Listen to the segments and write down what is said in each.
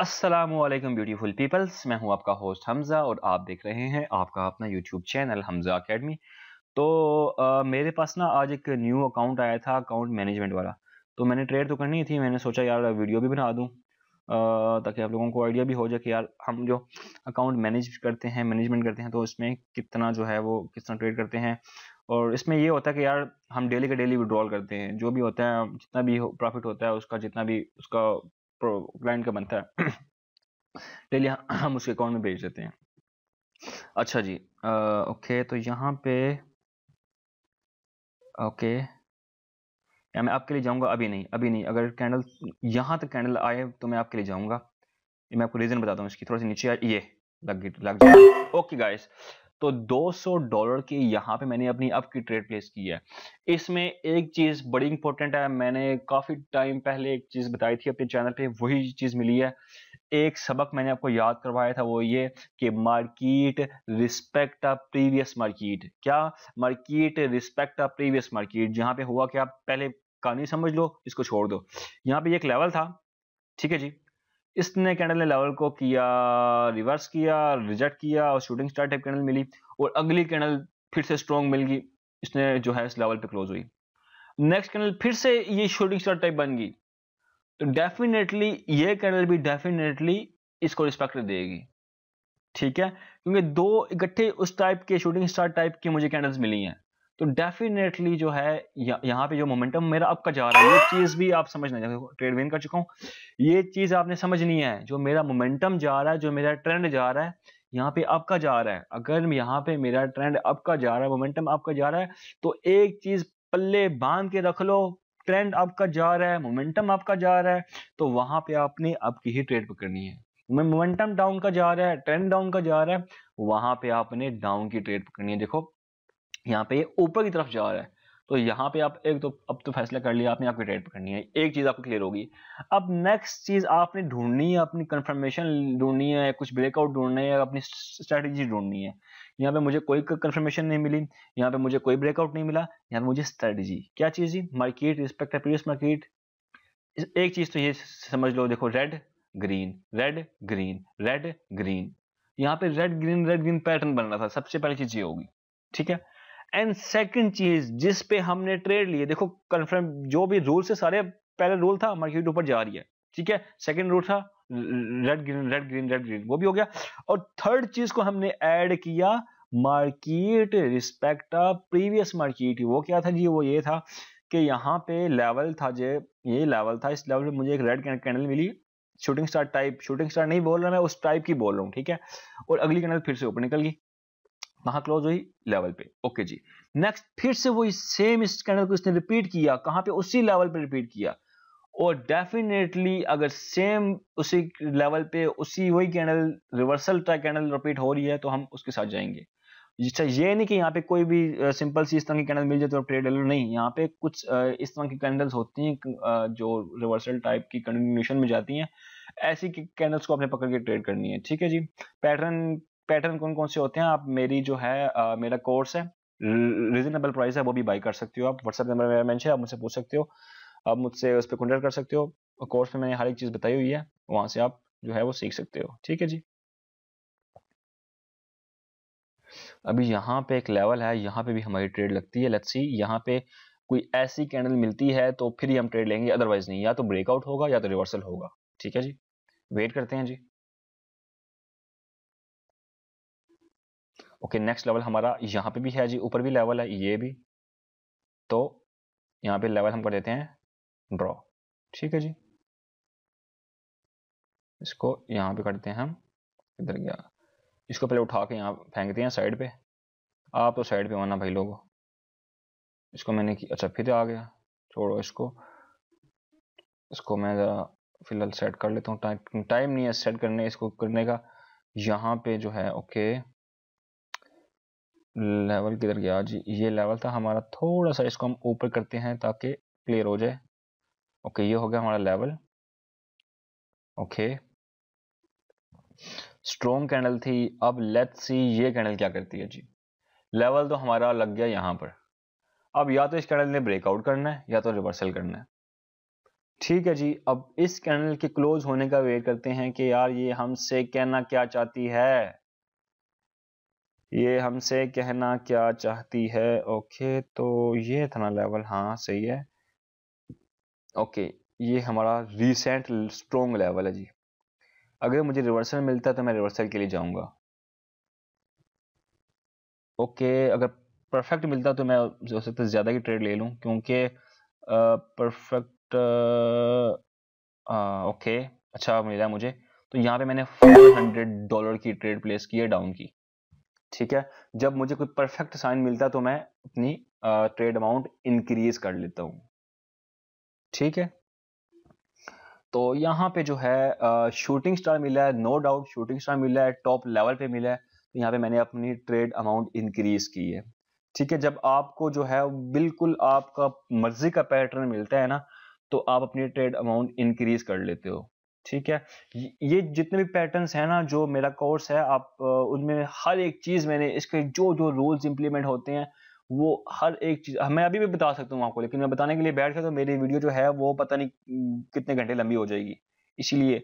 Aslam beautiful peoples मैं हूं आपका होस्ट हमज़ा और आप देख रहे हैं आपका अपना यूट्यूब चैनल हमज़ा अकेडमी तो आ, मेरे पास ना आज एक न्यू अकाउंट आया था अकाउंट मैनेजमेंट वाला तो मैंने ट्रेड तो करनी थी मैंने सोचा यार वीडियो भी बना दूँ ताकि आप लोगों को आइडिया भी हो जाए कि यार हम जो अकाउंट मैनेज करते हैं मैनेजमेंट करते हैं तो उसमें कितना जो है वो किस तरह ट्रेड करते हैं और इसमें ये होता है कि यार हम डेली का डेली विड्रॉल करते हैं जो भी होता है जितना भी हो, प्रॉफिट होता है उसका जितना भी उसका क्लाइंट का बनता है डेली हम उसके अकाउंट में भेज देते हैं अच्छा जी आ, ओके तो यहाँ पे ओके या मैं आपके लिए जाऊँगा अभी नहीं अभी नहीं अगर कैंडल यहाँ तक कैंडल आए तो मैं आपके लिए जाऊँगा मैं आपको रीज़न बताता हूँ इसकी थोड़ा सी नीचे ये लग लग जाए ओके गाइस तो 200 डॉलर के यहाँ पे मैंने अपनी अब की ट्रेड प्लेस की है इसमें एक चीज़ बड़ी इंपॉर्टेंट है मैंने काफ़ी टाइम पहले एक चीज़ बताई थी अपने चैनल पे वही चीज़ मिली है एक सबक मैंने आपको याद करवाया था वो ये कि market respect uh previous market क्या market respect uh previous market जहाँ पे हुआ कि आप पहले कहानी समझ लो इसको छोड़ दो यहाँ पे एक लेवल था ठीक है जी इसने कैंडल ने लेवल को किया रिवर्स किया रिजेक्ट किया और शूटिंग स्टार टाइप कैंडल मिली और अगली कैंडल फिर से स्ट्रॉन्ग मिल गई इसने जो है इस लेवल पे क्लोज हुई नेक्स्ट कैंडल फिर से ये शूटिंग स्टार टाइप बन गई तो डेफिनेटली ये कैंडल भी डेफिनेटली इसको रिस्पेक्ट देगी ठीक है क्योंकि दो इकट्ठे उस टाइप के शूटिंग स्टार टाइप की मुझे कैंडल्स मिली हैं तो डेफिनेटली जो है यहाँ पे जो मोमेंटम मेरा अप का जा रहा है ये चीज़ भी आप समझना चाहिए ट्रेड विन कर चुका हूँ ये चीज़ आपने समझनी है जो मेरा मोमेंटम जा रहा है जो मेरा ट्रेंड जा रहा है यहाँ पे अप का जा रहा है अगर यहाँ पे मेरा ट्रेंड अप का जा रहा है मोमेंटम अप का जा रहा है तो एक चीज़ पल्ले बांध के रख लो ट्रेंड आपका जा रहा है मोमेंटम आपका जा रहा है तो वहां पे आपने आपकी ही ट्रेड पकड़नी है मोमेंटम डाउन का जा रहा है ट्रेंड डाउन का जा रहा है वहां पे आपने डाउन की ट्रेड पकड़नी है देखो यहाँ पे ऊपर की तरफ जा रहा है तो यहाँ पे आप एक तो अब तो फैसला कर लिया आपने आपकी डेट पकड़नी है एक चीज़ आपको क्लियर होगी अब नेक्स्ट चीज़ आपने ढूंढनी है अपनी कंफर्मेशन ढूंढनी है कुछ ब्रेकआउट ढूंढना है अपनी स्ट्रैटेजी ढूंढनी है यहाँ पे मुझे कोई कंफर्मेशन नहीं मिली यहाँ पे मुझे कोई ब्रेकआउट नहीं मिला यहाँ पे मुझे स्ट्रैटेजी क्या चीज़ थी मार्केट रिस्पेक्ट प्रीवियस मार्केट एक चीज़ तो ये समझ लो देखो red green red green red green यहाँ पे red green red green pattern बन रहा था सबसे पहली चीज़ ये होगी ठीक है एंड सेकंड चीज जिस पे हमने ट्रेड लिए देखो कंफर्म जो भी रूल से सारे पहले रूल था मार्केट ऊपर जा रही है ठीक है सेकंड रूल था red green red green red green वो भी हो गया और थर्ड चीज को हमने ऐड किया market respect of previous market वो क्या था जी वो ये था कि यहाँ पे लेवल था जे ये लेवल था इस लेवल पे मुझे एक रेड कैंडल मिली shooting star type shooting star नहीं बोल रहा मैं उस टाइप की बोल रहा हूँ ठीक है और अगली कैंडल फिर से ऊपर निकल गई कहां क्लोज हुई लेवल पे ओके जी नेक्स्ट फिर से वही सेम इस कैंडल को इसने रिपीट किया कहां पे उसी लेवल पे रिपीट किया और डेफिनेटली अगर सेम उसी लेवल पे उसी वही candle reversal track candle repeat हो रही है तो हम उसके साथ जाएंगे अच्छा ये नहीं कि यहाँ पे कोई भी सिंपल सी इस तरह की कैंडल मिल जाए तो ट्रेड ले लो नहीं यहाँ पे कुछ इस तरह की कैंडल्स होती हैं जो रिवर्सल टाइप की कंटिन्यूशन में जाती हैं ऐसी कैंडल्स को आपने पकड़ के ट्रेड करनी है ठीक है जी पैटर्न पैटर्न कौन कौन से होते हैं आप मेरी जो है आ, मेरा कोर्स है रीजनेबल प्राइस है वो भी बाई कर सकते हो आप व्हाट्सएप नंबर मेरा मैं आप मुझसे पूछ सकते हो आप मुझसे उस पर कॉन्टेक्ट कर सकते हो कोर्स में मैंने हर एक चीज़ बताई हुई है वहाँ से आप जो है वो सीख सकते हो ठीक है जी अभी यहाँ पे एक लेवल है यहाँ पे भी हमारी ट्रेड लगती है लेट्स सी यहाँ पे कोई ऐसी कैंडल मिलती है तो फिर ही हम ट्रेड लेंगे अदरवाइज नहीं या तो ब्रेकआउट होगा या तो रिवर्सल होगा ठीक है जी वेट करते हैं जी ओके नेक्स्ट लेवल हमारा यहाँ पे भी है जी ऊपर भी लेवल है ये भी तो यहाँ पे लेवल हम कर देते हैं ड्रॉ ठीक है जी इसको यहाँ पे करते हैं हम इधर गया इसको पहले उठा के यहाँ फेंकते हैं साइड पे आप तो साइड पे होना भाई लोगों इसको मैंने की अच्छा फिर आ गया छोड़ो इसको इसको मैं ज़रा फिलहाल सेट कर लेता हूँ टाइम टाइम नहीं है सेट करने इसको करने का यहाँ पे जो है ओके okay, लेवल किधर गया जी ये लेवल था हमारा थोड़ा सा इसको हम ऊपर करते हैं ताकि क्लियर हो जाए ओके ये हो गया हमारा लेवल ओके स्ट्रोंग कैंडल थी अब लेट्स सी ये कैंडल क्या करती है जी लेवल तो हमारा लग गया यहाँ पर अब या तो इस कैंडल ने ब्रेकआउट करना है या तो रिवर्सल करना है ठीक है जी अब इस कैंडल के क्लोज होने का वेट करते हैं कि यार ये हमसे कहना क्या चाहती है ये हमसे कहना क्या चाहती है ओके तो ये था ना लेवल हाँ सही है ओके ये हमारा रिसेंट स्ट्रोंग लेवल है जी अगर मुझे रिवर्सल मिलता है तो मैं रिवर्सल के लिए जाऊंगा ओके अगर परफेक्ट मिलता तो मैं हो सकता है ज़्यादा की ट्रेड ले लूँ क्योंकि परफेक्ट हाँ, ओके अच्छा मिला मुझे तो यहाँ पे मैंने हंड्रेड डॉलर की ट्रेड प्लेस की है डाउन की ठीक है जब मुझे कोई परफेक्ट साइन मिलता है तो मैं अपनी ट्रेड अमाउंट इंक्रीज कर लेता हूं ठीक है तो यहां पे जो है शूटिंग स्टार मिला है नो डाउट शूटिंग स्टार मिला है टॉप लेवल पे मिला है तो यहाँ पे मैंने अपनी ट्रेड अमाउंट इंक्रीज की है ठीक है जब आपको जो है बिल्कुल आपका मर्जी का पैटर्न मिलता है ना तो आप अपनी ट्रेड अमाउंट इंक्रीज कर लेते हो ठीक है ये जितने भी पैटर्न्स हैं ना जो मेरा कोर्स है आप उनमें हर एक चीज़ मैंने इसके जो जो रूल्स इंप्लीमेंट होते हैं वो हर एक चीज़ हाँ, मैं अभी भी बता सकता हूँ आपको लेकिन मैं बताने के लिए बैठ गया तो मेरी वीडियो जो है वो पता नहीं कितने घंटे लंबी हो जाएगी इसीलिए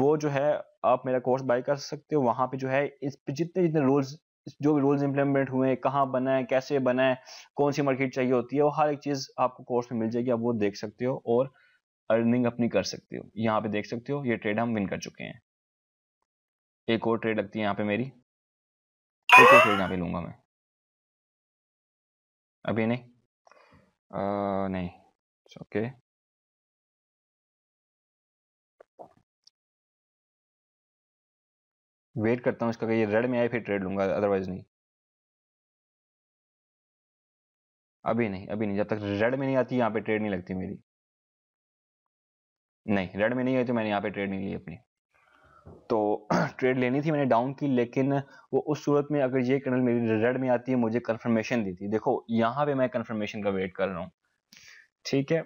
वो जो है आप मेरा कोर्स बाई कर सकते हो वहाँ पे जो है इस पे जितने जितने रूल्स जो भी रूल्स इंप्लीमेंट हुए हैं कहाँ बनाए कैसे बनाए कौन सी मार्केट चाहिए होती है वो हर एक चीज़ आपको कोर्स में मिल जाएगी आप वो देख सकते हो और अर्निंग अपनी कर सकते हो यहाँ पे देख सकते हो ये ट्रेड हम विन कर चुके हैं एक और ट्रेड लगती है यहाँ पे मेरी एक और ट्रेड यहाँ पे लूंगा मैं अभी नहीं आ, नहीं ओके वेट करता हूँ इसका कि ये रेड में आए फिर ट्रेड लूंगा अदरवाइज नहीं अभी नहीं अभी नहीं जब तक रेड में नहीं आती यहाँ पे ट्रेड नहीं लगती मेरी नहीं रेड में नहीं आई तो मैंने यहाँ पे ट्रेड नहीं ली अपनी तो ट्रेड लेनी थी मैंने डाउन की लेकिन वो उस सूरत में अगर ये कैंडल मेरी रेड में आती है मुझे कन्फर्मेशन दी थी देखो यहाँ पे मैं कन्फर्मेशन का वेट कर रहा हूँ ठीक है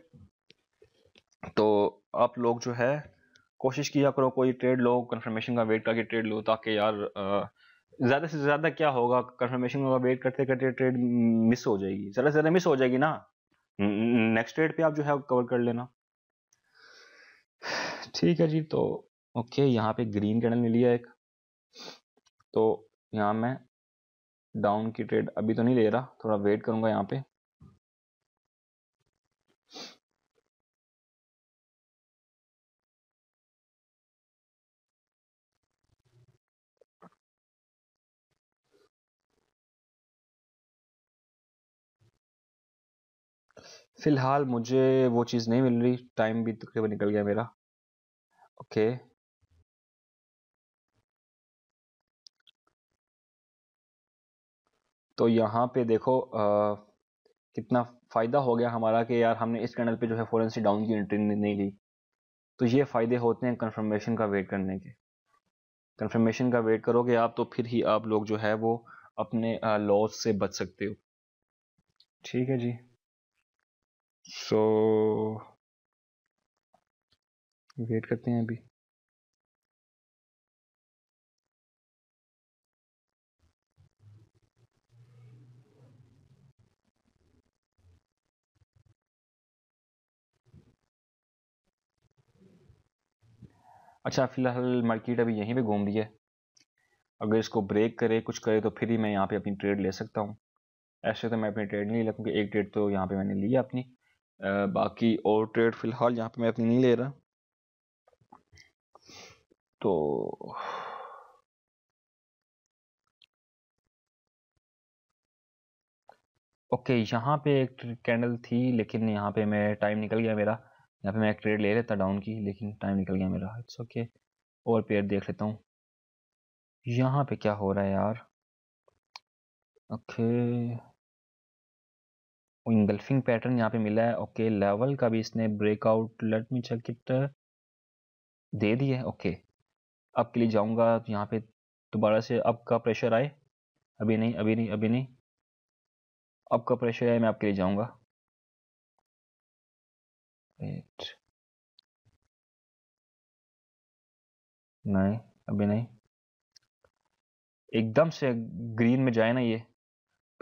तो आप लोग जो है कोशिश किया करो कोई ट्रेड लो कन्फर्मेशन का वेट करके ट्रेड लो ताकि यार ज़्यादा से ज़्यादा क्या होगा कन्फर्मेशन का वेट करते करते ट्रेड मिस हो जाएगी ज़्यादा से ज़्यादा मिस हो जाएगी ना नेक्स्ट ट्रेड पे आप जो है कवर कर लेना ठीक है जी तो ओके यहाँ पे ग्रीन कैंडल मिली है एक तो यहाँ मैं डाउन की ट्रेड अभी तो नहीं ले रहा थोड़ा वेट करूँगा यहाँ पे फ़िलहाल मुझे वो चीज़ नहीं मिल रही टाइम भी तकरीबन निकल गया मेरा ओके तो यहाँ पे देखो आ, कितना फ़ायदा हो गया हमारा कि यार हमने इस कैनल पे जो है फ़ौरन डाउन की एंट्री नहीं ली तो ये फ़ायदे होते हैं कंफर्मेशन का वेट करने के कंफर्मेशन का वेट करोगे आप तो फिर ही आप लोग जो है वो अपने लॉस से बच सकते हो ठीक है जी सो वेट करते हैं अभी अच्छा फिलहाल मार्केट अभी यहीं पे घूम रही है अगर इसको ब्रेक करे कुछ करे तो फिर ही मैं यहाँ पे अपनी ट्रेड ले सकता हूँ ऐसे तो मैं अपनी ट्रेड नहीं ले क्योंकि एक ट्रेड तो यहाँ पे मैंने लिया अपनी बाकी और ट्रेड फिलहाल यहाँ पे मैं अपनी नहीं ले रहा तो ओके यहाँ पे एक कैंडल थी लेकिन यहाँ पे मैं टाइम निकल गया मेरा यहाँ पे मैं एक ट्रेड ले लेता डाउन की लेकिन टाइम निकल गया मेरा इट्स ओके और पेयर देख लेता हूँ यहाँ पे क्या हो रहा है यार ओके वो इंगल्फिंग पैटर्न यहाँ पे मिला है ओके लेवल का भी इसने breakout let me check it दे दिया है ओके अब के लिए जाऊँगा तो यहाँ पे दोबारा से अब का प्रेशर आए अभी नहीं अभी नहीं अभी नहीं अब का प्रेशर आए मैं आपके लिए जाऊँगा नहीं अभी नहीं एकदम से ग्रीन में जाए ना ये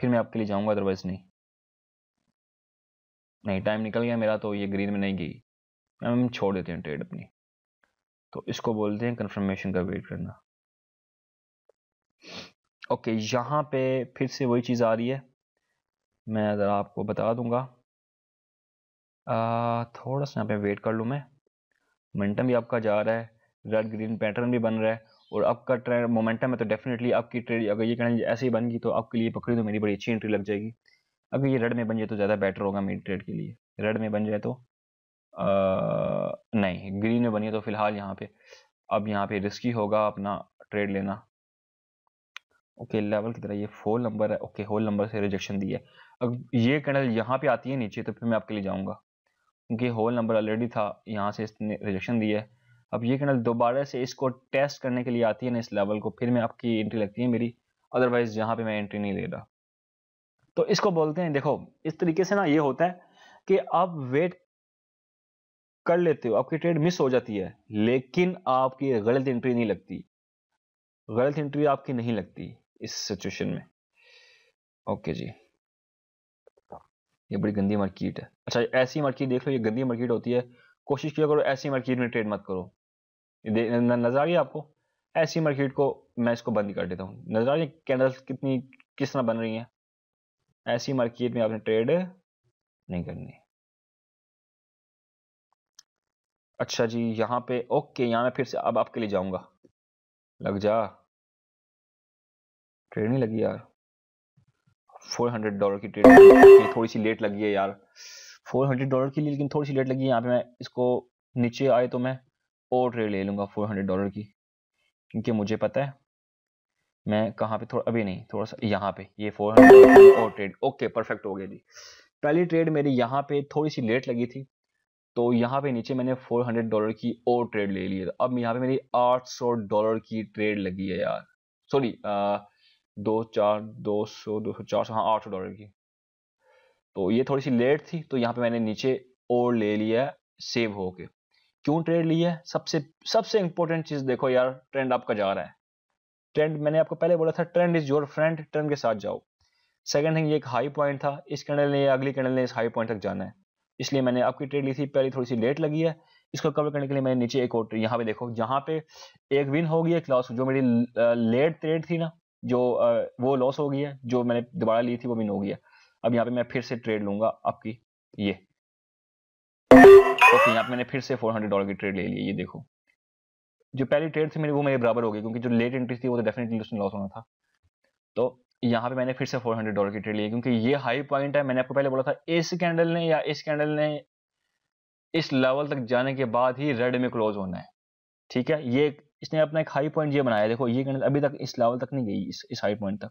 फिर मैं आपके लिए जाऊँगा अदरवाइज़ नहीं नहीं टाइम निकल गया मेरा तो ये ग्रीन में नहीं गई हम छोड़ देते हैं ट्रेड अपनी तो इसको बोलते हैं कन्फर्मेशन का वेट करना ओके यहाँ पे फिर से वही चीज़ आ रही है मैं अगर आपको बता दूंगा आ, थोड़ा सा यहाँ पे वेट कर लूँ मैं मोमेंटम भी आपका जा रहा है रेड ग्रीन पैटर्न भी बन रहा है और आपका ट्रेंड मोमेंटम है तो डेफिनेटली आपकी ट्रेड अगर ये कहना ऐसे ही बन गई तो आपके लिए पकड़ी तो मेरी बड़ी अच्छी एंट्री लग जाएगी अभी ये रेड में बन जाए तो ज़्यादा बेटर होगा मेरी ट्रेड के लिए रेड में बन जाए तो आ, नहीं ग्रीन में बनिए तो फिलहाल यहाँ पे अब यहाँ पे रिस्की होगा अपना ट्रेड लेना ओके लेवल की तरह ये फोल नंबर है ओके होल नंबर से रिजेक्शन दी है अब ये कैंडल यहाँ पे आती है नीचे तो फिर मैं आपके लिए जाऊँगा क्योंकि होल नंबर ऑलरेडी था यहाँ से इसने रिजेक्शन दिया है अब ये कैंडल दोबारा से इसको टेस्ट करने के लिए आती है ना इस लेवल को फिर मैं आपकी एंट्री लगती है मेरी अदरवाइज़ यहाँ पर मैं एंट्री नहीं ले रहा तो इसको बोलते हैं देखो इस तरीके से ना ये होता है कि आप वेट कर लेते हो आपकी ट्रेड मिस हो जाती है लेकिन आपकी गलत एंट्री नहीं लगती गलत एंट्री आपकी नहीं लगती इस सिचुएशन में ओके जी ये बड़ी गंदी मार्केट है अच्छा ऐसी मार्केट देख लो ये गंदी मार्केट होती है कोशिश किया करो ऐसी मार्केट में ट्रेड मत करो नजर आ है आपको ऐसी मार्केट को मैं इसको बंद कर देता हूँ नजर आ रही कैंडल्स कितनी किस तरह बन रही हैं ऐसी मार्केट में आपने ट्रेड नहीं करनी अच्छा जी यहाँ पे ओके यहाँ मैं फिर से अब आपके लिए जाऊंगा लग जा ट्रेड नहीं लगी यार फोर हंड्रेड डॉलर की ट्रेड थोड़ी सी लेट लगी है यार फोर हंड्रेड डॉलर की लेकिन थोड़ी सी लेट लगी है यहाँ पे मैं इसको नीचे आए तो मैं और ट्रेड ले लूँगा फोर हंड्रेड डॉलर की क्योंकि मुझे पता है मैं कहाँ पे थोड़ा अभी नहीं थोड़ा सा यहाँ पे ये फोर हंड्रेड और ट्रेड ओके परफेक्ट हो गया जी पहली ट्रेड मेरी यहाँ पे थोड़ी सी लेट लगी थी तो यहाँ पे नीचे मैंने 400 डॉलर की और ट्रेड ले ली है अब यहाँ पे मेरी 800 डॉलर की ट्रेड लगी है यार सॉरी दो चार दो सौ दो सौ चार सौ हाँ आठ सौ डॉलर की तो ये थोड़ी सी लेट थी तो यहाँ पे मैंने नीचे और ले लिया सेव होके क्यों ट्रेड ली है सबसे सबसे इंपॉर्टेंट चीज़ देखो यार ट्रेंड आपका जा रहा है ट्रेंड मैंने आपको पहले बोला था trend is your friend trend के साथ जाओ सेकंड थिंग ये एक हाई पॉइंट था इस कैंडल ने या अगली कैंडल ने इस हाई पॉइंट तक जाना है इसलिए मैंने आपकी ट्रेड ली थी पहली थोड़ी सी लेट लगी है इसको कवर करने के लिए मैंने नीचे एक और यहाँ पे देखो जहाँ पे एक विन होगी एक लॉस जो मेरी लेट ट्रेड थी ना जो वो लॉस हो गई है जो मैंने दोबारा ली थी वो विन हो गई है अब यहाँ पे मैं फिर से ट्रेड लूंगा आपकी ये ओके यहाँ पे मैंने फिर से फोर डॉलर की ट्रेड ले ली ये देखो जो पहली ट्रेड थी मेरी वो मेरे बराबर हो गई क्योंकि जो लेट एंट्री थी वो तो डेफिनेटली उसने लॉस होना था तो यहाँ पे मैंने फिर से फोर हंड्रेड डॉलर की ट्रेड ली क्योंकि ये हाई पॉइंट है मैंने आपको पहले बोला था इस कैंडल ने या इस कैंडल ने इस लेवल तक जाने के बाद ही रेड में क्लोज होना है ठीक है ये इसने अपना एक हाई पॉइंट ये बनाया देखो ये कैंडल अभी तक इस लेवल तक नहीं गई इस इस हाई पॉइंट तक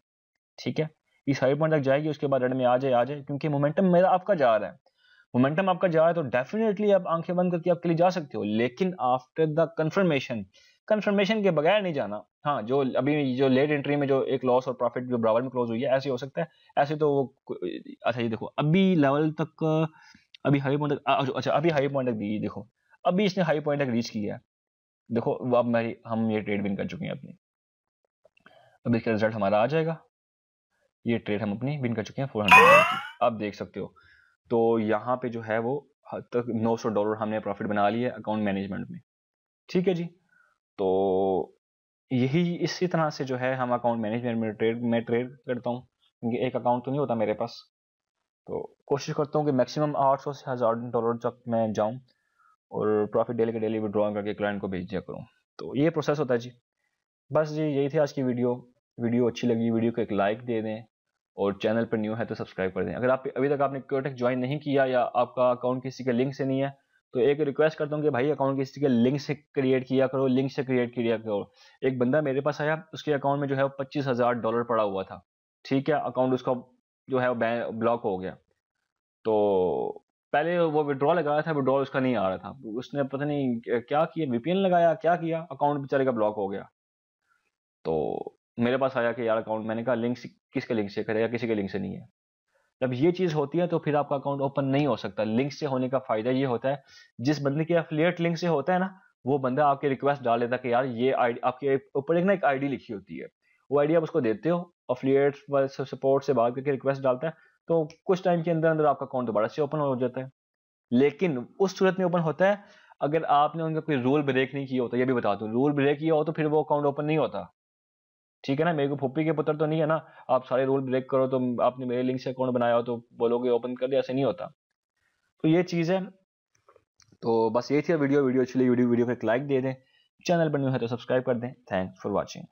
ठीक है इस हाई पॉइंट तक जाएगी उसके बाद रेड में आ जाए आ जाए क्योंकि मोमेंटम मेरा आपका जा रहा है मोमेंटम आपका जा रहा है तो डेफिनेटली आप आंखें बंद करके आपके लिए जा सकते हो लेकिन आफ्टर द कंफर्मेशन कंफर्मेशन के बगैर नहीं जाना हाँ जो अभी जो लेट एंट्री में जो एक लॉस और प्रॉफिट जो बराबर में क्लोज हुई है ऐसे हो सकता है ऐसे तो वो अच्छा ये देखो अभी लेवल तक अभी हाई पॉइंट अच्छा अभी हाई पॉइंट तक दीजिए देखो अभी इसने हाई पॉइंट तक रीच किया है देखो अब मेरी हम ये ट्रेड विन कर चुके हैं अपनी अब इसका रिजल्ट हमारा आ जाएगा ये ट्रेड हम अपनी विन कर चुके हैं फोर हंड्रेड आप देख सकते हो तो यहाँ पे जो है वो हाँ, तक तो नौ सौ डॉलर हमने प्रॉफिट बना लिया अकाउंट मैनेजमेंट में ठीक है जी तो यही इसी तरह से जो है हम अकाउंट मैनेजमेंट में ट्रेड में ट्रेड करता हूँ क्योंकि एक अकाउंट तो नहीं होता मेरे पास तो कोशिश करता हूँ कि मैक्सिमम आठ सौ से हज़ार डॉलर तक मैं जाऊँ और प्रॉफिट डेली के डेली विड्रॉ करके क्लाइंट को भेज दिया करूँ तो ये प्रोसेस होता है जी बस जी यही थी आज की वीडियो वीडियो अच्छी लगी वीडियो को एक लाइक दे दें और चैनल पर न्यू है तो सब्सक्राइब कर दें अगर आप अभी तक आपने क्योटेक ज्वाइन नहीं किया या आपका अकाउंट किसी के लिंक से नहीं है तो एक रिक्वेस्ट करता हूँ कि भाई अकाउंट किसी के लिंक से क्रिएट किया करो लिंक से क्रिएट किया करो एक बंदा मेरे पास आया उसके अकाउंट में जो है वो पच्चीस हज़ार डॉलर पड़ा हुआ था ठीक है अकाउंट उसका जो है ब्लॉक हो गया तो पहले वो विड्रॉ लगा रहा था विड्रॉ उसका नहीं आ रहा था उसने पता नहीं क्या किया वीपीएन लगाया क्या किया अकाउंट बेचारे का ब्लॉक हो गया तो मेरे पास आया कि यार अकाउंट मैंने कहा लिंक किसके लिंक से करेगा किसी के लिंक से नहीं है जब ये चीज़ होती है तो फिर आपका अकाउंट ओपन नहीं हो सकता लिंक से होने का फ़ायदा ये होता है जिस बंदे के अफिलियट लिंक से होता है ना वो बंदा आपके रिक्वेस्ट डाल लेता है कि यार ये आईडी आपके ऊपर एक ना एक आईडी लिखी होती है वो आईडी आप उसको देते हो अफिलियट वाले सपोर्ट से बात करके रिक्वेस्ट डालता है तो कुछ टाइम के अंदर अंदर आपका अकाउंट दोबारा से ओपन हो जाता है लेकिन उस सूरत में ओपन होता है अगर आपने उनका कोई रूल ब्रेक नहीं किया होता ये भी बता दूँ रूल ब्रेक किया हो तो फिर वो अकाउंट ओपन नहीं होता ठीक है ना मेरे को फुप्पी के पुत्र तो नहीं है ना आप सारे रूल ब्रेक करो तो आपने मेरे लिंक से अकाउंट बनाया हो तो बोलोगे ओपन कर दिया ऐसे नहीं होता तो ये चीज़ है तो बस ये थी वीडियो वीडियो अच्छी लगी वीडियो वीडियो को एक लाइक दे दें चैनल पर न्यू है तो सब्सक्राइब कर दें थैंक्स फॉर वॉचिंग